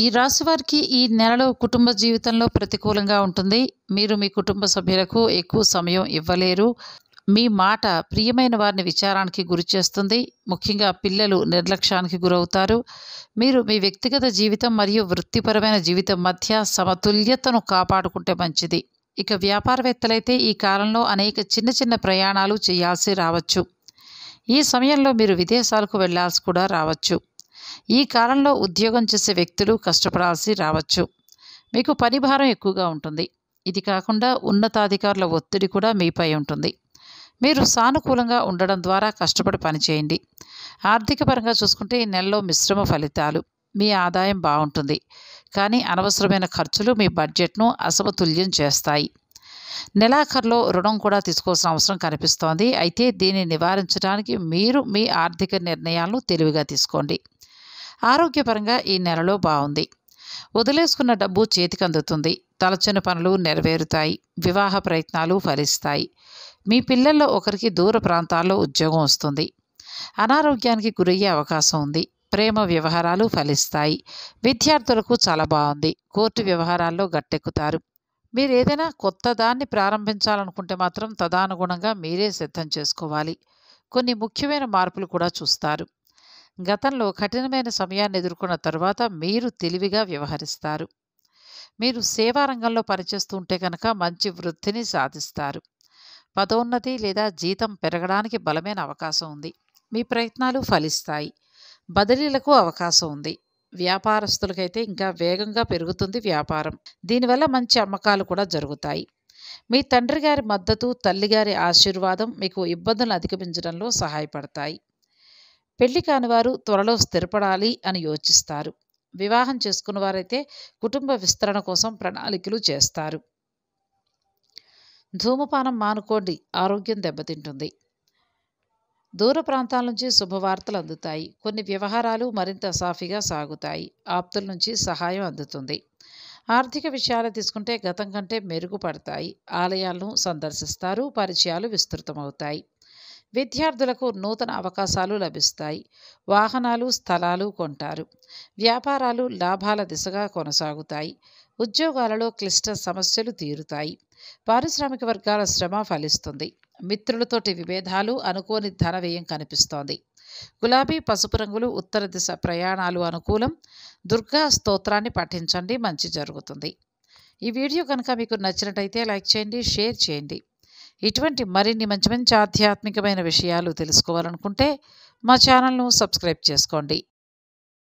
ఈ రాశి వారికి ఈ నెలలో కుటుంబ జీవితంలో ప్రతికూలంగా ఉంటుంది మీరు మీ కుటుంబ సభ్యులకు ఎక్కువ సమయం ఇవ్వలేరు మీ మాట ప్రియమైన వారిని విచారానికి గురి చేస్తుంది ముఖ్యంగా పిల్లలు నిర్లక్ష్యానికి గురవుతారు మీరు మీ వ్యక్తిగత జీవితం మరియు వృత్తిపరమైన జీవితం మధ్య సమతుల్యతను కాపాడుకుంటే మంచిది ఇక వ్యాపారవేత్తలైతే ఈ కాలంలో అనేక చిన్న చిన్న ప్రయాణాలు చేయాల్సి రావచ్చు ఈ సమయంలో మీరు విదేశాలకు వెళ్లాల్సి కూడా రావచ్చు ఈ కాలంలో ఉద్యోగం చేసే వ్యక్తులు కష్టపడాల్సి రావచ్చు మీకు పని భారం ఎక్కువగా ఉంటుంది ఇది కాకుండా ఉన్నతాధికారుల ఒత్తిడి కూడా మీపై ఉంటుంది మీరు సానుకూలంగా ఉండడం ద్వారా కష్టపడి పనిచేయండి ఆర్థిక పరంగా చూసుకుంటే ఈ నెలలో మిశ్రమ ఫలితాలు మీ ఆదాయం బాగుంటుంది కానీ అనవసరమైన ఖర్చులు మీ బడ్జెట్ను అసమతుల్యం చేస్తాయి నెలాఖరులో రుణం కూడా తీసుకోవాల్సిన అవసరం కనిపిస్తోంది అయితే దీన్ని నివారించడానికి మీరు మీ ఆర్థిక నిర్ణయాలను తెలివిగా తీసుకోండి ఆరోగ్యపరంగా ఈ నెలలో బాగుంది వదిలేసుకున్న డబ్బు చేతికి అందుతుంది తలచిన పనులు నెరవేరుతాయి వివాహ ప్రయత్నాలు ఫలిస్తాయి మీ పిల్లల్లో ఒకరికి దూర ప్రాంతాల్లో ఉద్యోగం వస్తుంది అనారోగ్యానికి గురయ్యే అవకాశం ఉంది ప్రేమ వ్యవహారాలు ఫలిస్తాయి విద్యార్థులకు చాలా బాగుంది కోర్టు వ్యవహారాల్లో గట్టెక్కుతారు మీరు ఏదైనా కొత్త దాన్ని ప్రారంభించాలనుకుంటే మాత్రం తదానుగుణంగా మీరే సిద్ధం చేసుకోవాలి కొన్ని ముఖ్యమైన మార్పులు కూడా చూస్తారు గతంలో కఠినమైన సమయాన్ని ఎదుర్కొన్న తర్వాత మీరు తెలివిగా వ్యవహరిస్తారు మీరు సేవా రంగంలో పనిచేస్తూ ఉంటే కనుక మంచి వృద్ధిని సాధిస్తారు పదోన్నతి లేదా జీతం పెరగడానికి బలమైన అవకాశం ఉంది మీ ప్రయత్నాలు ఫలిస్తాయి బదిలీలకు అవకాశం ఉంది వ్యాపారస్తులకైతే ఇంకా వేగంగా పెరుగుతుంది వ్యాపారం దీనివల్ల మంచి అమ్మకాలు కూడా జరుగుతాయి మీ తండ్రి గారి మద్దతు తల్లిగారి ఆశీర్వాదం మీకు ఇబ్బందులను అధిగమించడంలో సహాయపడతాయి పెళ్లి కానివారు త్వరలో స్థిరపడాలి అని యోచిస్తారు వివాహం చేసుకున్న వారైతే కుటుంబ విస్తరణ కోసం ప్రణాళికలు చేస్తారు ధూమపానం మానుకోండి ఆరోగ్యం దెబ్బతింటుంది దూర ప్రాంతాల నుంచి శుభవార్తలు అందుతాయి కొన్ని వ్యవహారాలు మరింత సాఫీగా సాగుతాయి ఆప్తుల నుంచి సహాయం అందుతుంది ఆర్థిక విషయాలు తీసుకుంటే గతం కంటే మెరుగుపడతాయి ఆలయాలను సందర్శిస్తారు పరిచయాలు విస్తృతమవుతాయి విద్యార్థులకు నూతన అవకాశాలు లభిస్తాయి వాహనాలు స్థలాలు కొంటారు వ్యాపారాలు లాభాల దిశగా కొనసాగుతాయి ఉద్యోగాలలో క్లిష్ట సమస్యలు తీరుతాయి పారిశ్రామిక వర్గాల శ్రమ ఫలిస్తుంది మిత్రులతోటి విభేదాలు అనుకోని ధన వ్యయం కనిపిస్తోంది గులాబీ పసుపు రంగులు ఉత్తర దిశ ప్రయాణాలు అనుకూలం దుర్గా స్తోత్రాన్ని పఠించండి మంచి జరుగుతుంది ఈ వీడియో కనుక మీకు నచ్చినట్టయితే లైక్ చేయండి షేర్ చేయండి ఇటువంటి మరిన్ని మంచి మంచి ఆధ్యాత్మికమైన విషయాలు తెలుసుకోవాలనుకుంటే మా ఛానల్ను సబ్స్క్రైబ్ చేసుకోండి